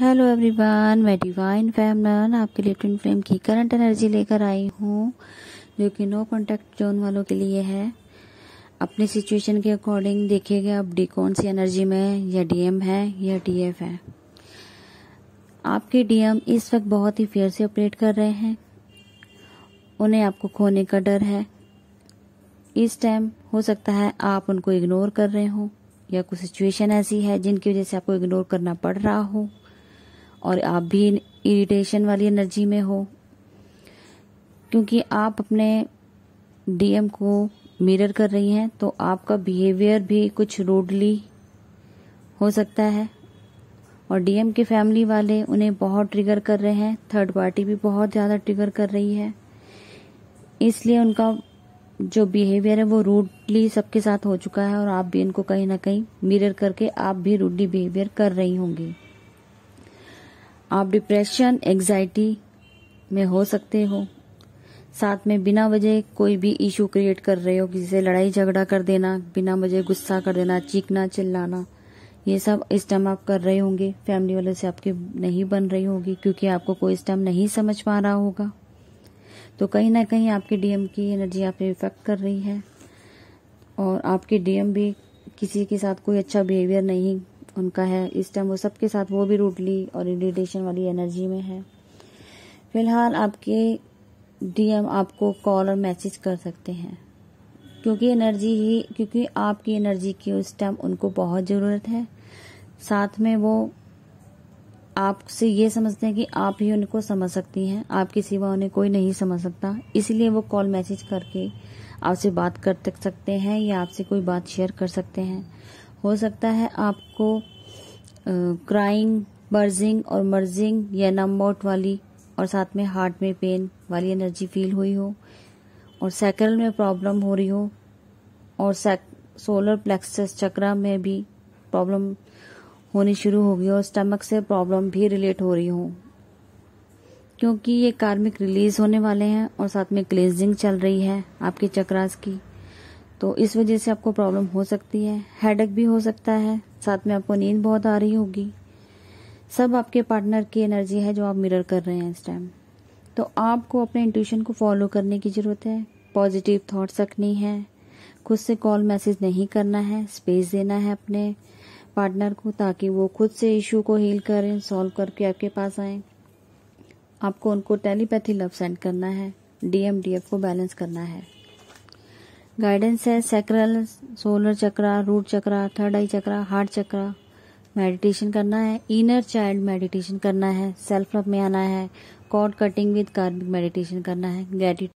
hello everyone मैं divine feminine आपके लिए ट्विन फ्लेम की करंट एनर्जी लेकर आई हूँ जो कि नो कॉन्टैक्ट जोन वालों के लिए है अपने सिचुएशन के अकॉर्डिंग देखिएगा आप डी कौन सी एनर्जी में या डीएम है या डीएफ है आपके डीएम इस वक्त बहुत ही फेयर से ऑपरेट कर रहे हैं उन्हें आपको खोने का डर है इस टाइम हो सकता है आप उनको इग्नोर कर रहे हो या कोई सिचुएशन ऐसी है जिनकी वजह से आपको इग्नोर करना पड़ रहा हो और आप भी इरिटेशन वाली एनर्जी में हो क्योंकि आप अपने डीएम को मिरर कर रही हैं तो आपका बिहेवियर भी कुछ रूडली हो सकता है और डीएम के फैमिली वाले उन्हें बहुत ट्रिगर कर रहे हैं थर्ड पार्टी भी बहुत ज़्यादा ट्रिगर कर रही है इसलिए उनका जो बिहेवियर है वो रूडली सबके साथ हो चुका है और आप भी इनको कहीं ना कहीं मिरर करके आप भी रूडली बिहेवियर कर रही होंगी आप डिप्रेशन एग्जाइटी में हो सकते हो साथ में बिना वजह कोई भी इशू क्रिएट कर रहे हो किसी से लड़ाई झगड़ा कर देना बिना वजह गुस्सा कर देना चीखना चिल्लाना ये सब इस टाइम आप कर रहे होंगे फैमिली वालों से आपकी नहीं बन रही होगी क्योंकि आपको कोई इस टाइम नहीं समझ पा रहा होगा तो कहीं ना कहीं आपकी डीएम की एनर्जी आप इफेक्ट कर रही है और आपके डीएम भी किसी के साथ कोई अच्छा बिहेवियर नहीं उनका है इस टाइम वो सबके साथ वो भी रूटली और इरिटेशन वाली एनर्जी में है फिलहाल आपके डीएम आपको कॉल और मैसेज कर सकते हैं क्योंकि एनर्जी ही क्योंकि आपकी एनर्जी की उस टाइम उनको बहुत ज़रूरत है साथ में वो आपसे ये समझते हैं कि आप ही उनको समझ सकती हैं आपके सिवा उन्हें कोई नहीं समझ सकता इसलिए वो कॉल मैसेज करके आपसे बात कर सकते हैं या आपसे कोई बात शेयर कर सकते हैं हो सकता है आपको क्राइंग बर्जिंग और मर्जिंग या नम्बआउट वाली और साथ में हार्ट में पेन वाली एनर्जी फील हुई हो और सैक्रल में प्रॉब्लम हो रही हो और सोलर प्लेक्सस चक्रा में भी प्रॉब्लम होनी शुरू हो गई और स्टमक से प्रॉब्लम भी रिलेट हो रही हो क्योंकि ये कार्मिक रिलीज होने वाले हैं और साथ में क्लेंजिंग चल रही है आपके चक्रास की तो इस वजह से आपको प्रॉब्लम हो सकती है हेडक भी हो सकता है साथ में आपको नींद बहुत आ रही होगी सब आपके पार्टनर की एनर्जी है जो आप मिरर कर रहे हैं इस टाइम तो आपको अपने इंट्यूशन को फॉलो करने की ज़रूरत है पॉजिटिव थॉट्स रखनी है खुद से कॉल मैसेज नहीं करना है स्पेस देना है अपने पार्टनर को ताकि वो खुद से इशू को हील करें सॉल्व करके आपके पास आए आपको उनको टेलीपैथी लव सेंड करना है डीएमडीएफ को बैलेंस करना है गाइडेंस है sacral solar chakra root chakra third eye chakra heart chakra meditation करना है इनर चाइल्ड मेडिटेशन करना है सेल्फ लव में आना है cord cutting with karmic meditation करना है गैटिट